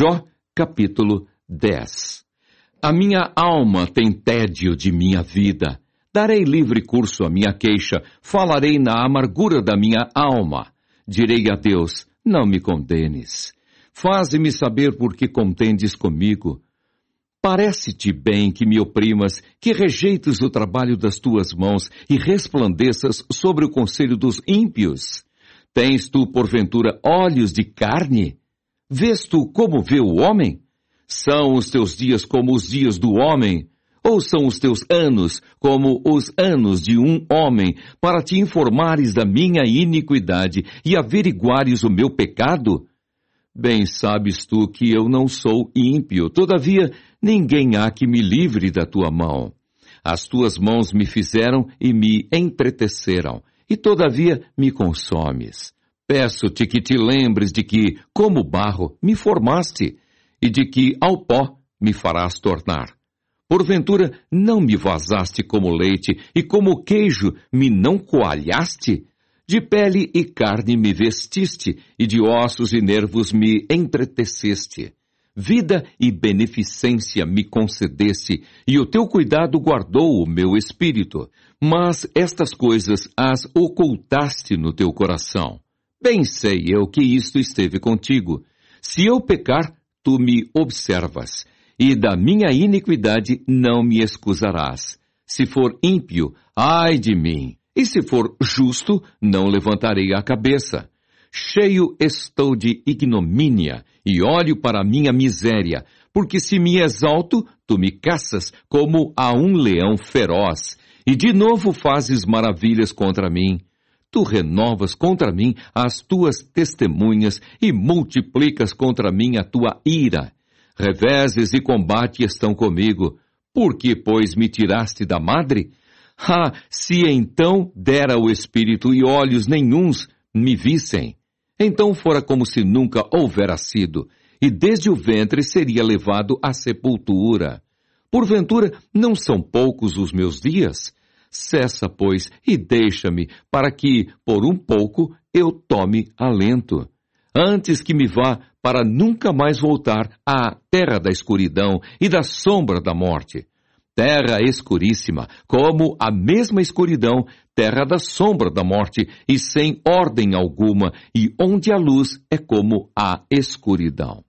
Jó, capítulo 10. A minha alma tem tédio de minha vida. Darei livre curso à minha queixa, falarei na amargura da minha alma. Direi a Deus: Não me condenes. Faze-me saber por que contendes comigo. Parece-te bem que me oprimas, que rejeites o trabalho das tuas mãos e resplandeças sobre o conselho dos ímpios. Tens tu, porventura, olhos de carne? Vês tu como vê o homem? São os teus dias como os dias do homem? Ou são os teus anos como os anos de um homem, para te informares da minha iniquidade e averiguares o meu pecado? Bem sabes tu que eu não sou ímpio, todavia ninguém há que me livre da tua mão. As tuas mãos me fizeram e me entreteceram e todavia me consomes. Peço-te que te lembres de que, como barro, me formaste, e de que ao pó me farás tornar. Porventura não me vazaste como leite, e como queijo me não coalhaste? De pele e carne me vestiste, e de ossos e nervos me entreteceste. Vida e beneficência me concedesse, e o teu cuidado guardou o meu espírito. Mas estas coisas as ocultaste no teu coração. Bem sei eu que isto esteve contigo. Se eu pecar, tu me observas, e da minha iniquidade não me excusarás. Se for ímpio, ai de mim. E se for justo, não levantarei a cabeça. Cheio estou de ignomínia, e olho para minha miséria, porque se me exalto, tu me caças como a um leão feroz, e de novo fazes maravilhas contra mim tu renovas contra mim as tuas testemunhas e multiplicas contra mim a tua ira. Reveses e combate estão comigo. Por que, pois, me tiraste da madre? Ah, se então dera o espírito e olhos nenhuns me vissem, então fora como se nunca houvera sido, e desde o ventre seria levado à sepultura. Porventura, não são poucos os meus dias? Cessa, pois, e deixa-me, para que, por um pouco, eu tome alento. Antes que me vá para nunca mais voltar à terra da escuridão e da sombra da morte. Terra escuríssima, como a mesma escuridão, terra da sombra da morte, e sem ordem alguma, e onde a luz é como a escuridão.